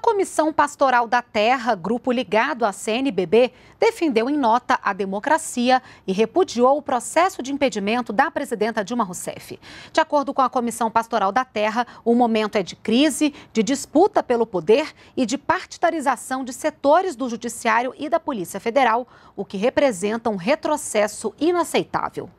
Comissão Pastoral da Terra, grupo ligado à CNBB, defendeu em nota a democracia e repudiou o processo de impedimento da presidenta Dilma Rousseff. De acordo com a Comissão Pastoral da Terra, o momento é de crise, de disputa pelo poder e de partidarização de setores do Judiciário e da Polícia Federal, o que representa um retrocesso inaceitável.